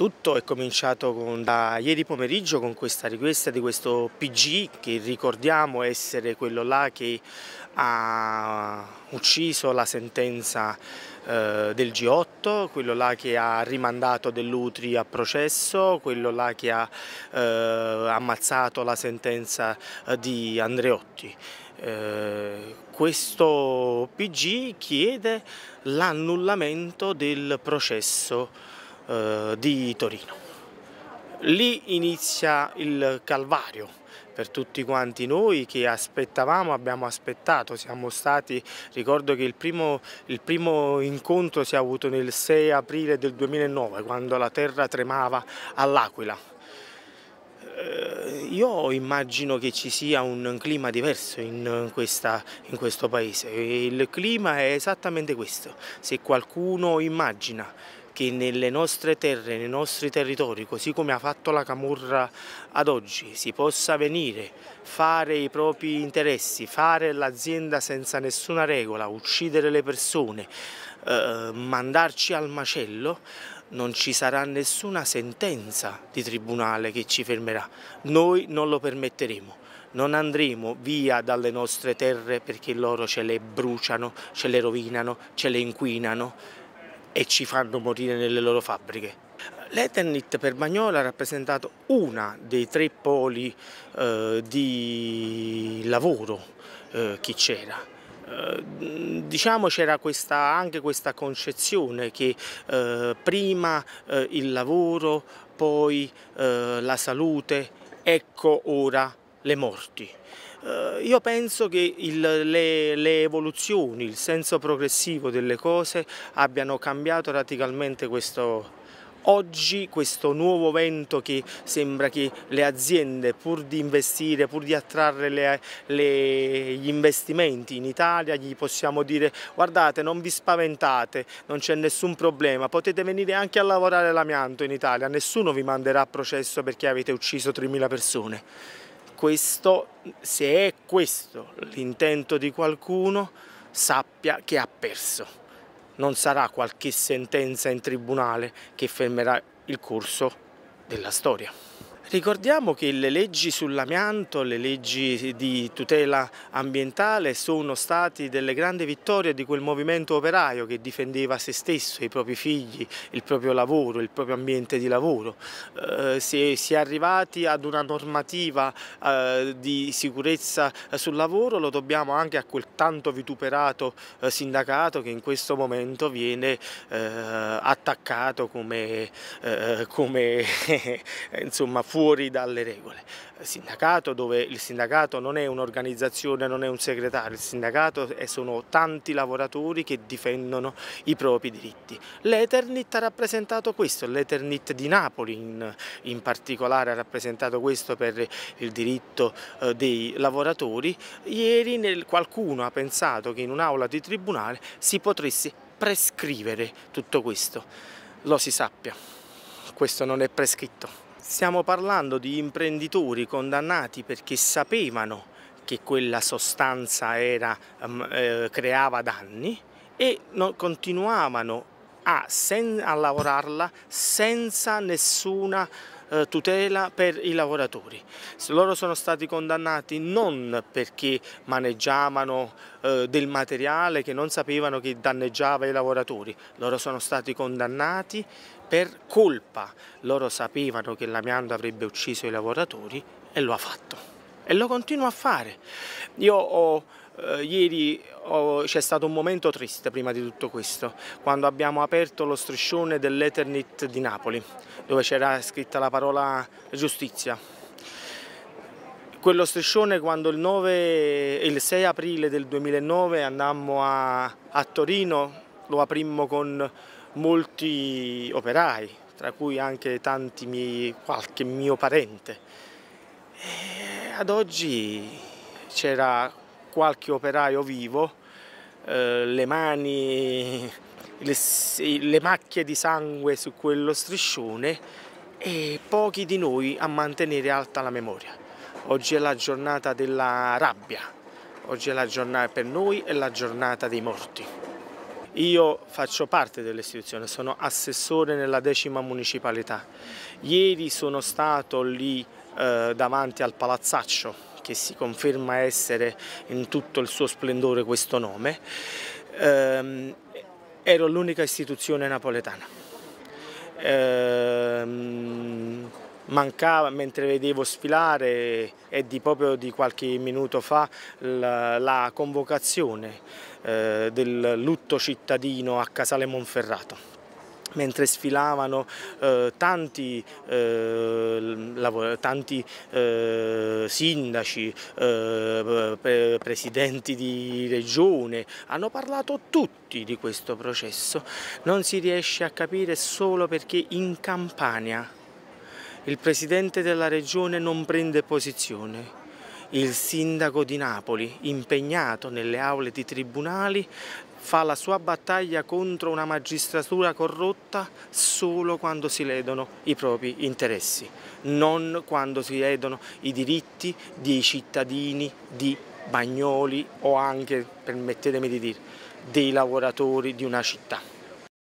Tutto è cominciato con, da ieri pomeriggio con questa richiesta di questo PG che ricordiamo essere quello là che ha ucciso la sentenza eh, del G8, quello là che ha rimandato dell'Utri a processo, quello là che ha eh, ammazzato la sentenza eh, di Andreotti. Eh, questo PG chiede l'annullamento del processo eh, di Torino. Lì inizia il calvario per tutti quanti noi che aspettavamo, abbiamo aspettato, siamo stati, ricordo che il primo, il primo incontro si è avuto nel 6 aprile del 2009 quando la terra tremava all'Aquila eh, io immagino che ci sia un clima diverso in, questa, in, questo paese. Il clima è esattamente questo. Se qualcuno immagina che nelle nostre terre, nei nostri territori, così come ha fatto la Camurra ad oggi, si possa venire, fare i propri interessi, fare l'azienda senza nessuna regola, uccidere le persone, eh, mandarci al macello, non ci sarà nessuna sentenza di tribunale che ci fermerà. Noi non lo permetteremo. Non andremo via dalle nostre terre perché loro ce le bruciano, ce le rovinano, ce le inquinano e ci fanno morire nelle loro fabbriche. L'Eternit per Bagnola ha rappresentato uno dei tre poli eh, di lavoro eh, che c'era eh, diciamo c'era anche questa concezione che eh, prima eh, il lavoro, poi eh, la salute, ecco ora le morti. Eh, io penso che il, le, le, evoluzioni, il senso progressivo delle cose abbiano cambiato radicalmente questo, Oggi questo nuovo vento che sembra che le aziende pur di investire, pur di attrarre le, le, gli investimenti in Italia, gli possiamo dire guardate non vi spaventate, non c'è nessun problema, potete venire anche a lavorare l'amianto in Italia, nessuno vi manderà a processo perché avete ucciso 3.000 persone questo, se è questo l'intento di qualcuno, sappia che ha perso. Non sarà qualche sentenza in tribunale che fermerà il corso della storia. Ricordiamo che le leggi sull'amianto, le leggi di tutela ambientale sono state delle grandi vittorie di quel movimento operaio che difendeva se stesso, i propri figli, il proprio lavoro, il proprio ambiente di lavoro. Eh, si, è arrivati ad una normativa eh, di sicurezza sul lavoro, lo dobbiamo anche a quel tanto vituperato eh, sindacato che in questo momento viene eh, attaccato come, eh, come insomma, fu fuori dalle regole. Sindacato dove il sindacato non è un'organizzazione, non è un segretario, il sindacato sono tanti lavoratori che difendono i propri diritti. L'Eternit ha rappresentato questo, l'Eternit di Napoli in, in, particolare ha rappresentato questo per il diritto eh, dei lavoratori. Ieri nel, qualcuno ha pensato che in un'aula di tribunale si potesse prescrivere tutto questo. Lo si sappia, questo non è prescritto. Stiamo parlando di imprenditori condannati perché sapevano che quella sostanza era, mm, eh, creava danni e continuavano a, a lavorarla senza nessuna eh, tutela per i lavoratori. Loro sono stati condannati non perché maneggiavano eh, del materiale che non sapevano che danneggiava i lavoratori, loro sono stati condannati per colpa. Loro sapevano che l'amianto avrebbe ucciso i lavoratori e lo ha fatto. E lo continua a fare. Io ho eh, ieri oh, c'è stato un momento triste prima di tutto questo, quando abbiamo aperto lo striscione dell'Eternit di Napoli, dove c'era scritta la parola giustizia. Quello striscione quando il, 9, il 6 aprile del 2009 andammo a, a Torino lo aprimmo con molti operai, tra cui anche tanti miei, qualche mio parente. E ad oggi c'era qualche operaio vivo, eh, le mani, le, le macchie di sangue su quello striscione e pochi di noi a mantenere alta la memoria. Oggi è la giornata della rabbia, oggi è la giornata per noi è la giornata dei morti. Io faccio parte dell'istituzione, sono assessore nella decima municipalità. Ieri sono stato lì eh, davanti al palazzaccio che si conferma essere in tutto il suo splendore questo nome, ehm, ero l'unica istituzione napoletana. Ehm, mancava mentre vedevo sfilare è di proprio di qualche minuto fa la, la convocazione eh, del lutto cittadino a Casale Monferrato mentre sfilavano eh, tanti, eh, tanti eh, sindaci, eh, pre presidenti di regione, hanno parlato tutti di questo processo. Non si riesce a capire solo perché in Campania il presidente della regione non prende posizione. Il sindaco di Napoli, impegnato nelle aule di tribunali, fa la sua battaglia contro una magistratura corrotta solo quando si ledono i propri interessi, non quando si ledono i diritti dei cittadini di Bagnoli o anche, permettetemi di dire, dei lavoratori di una città.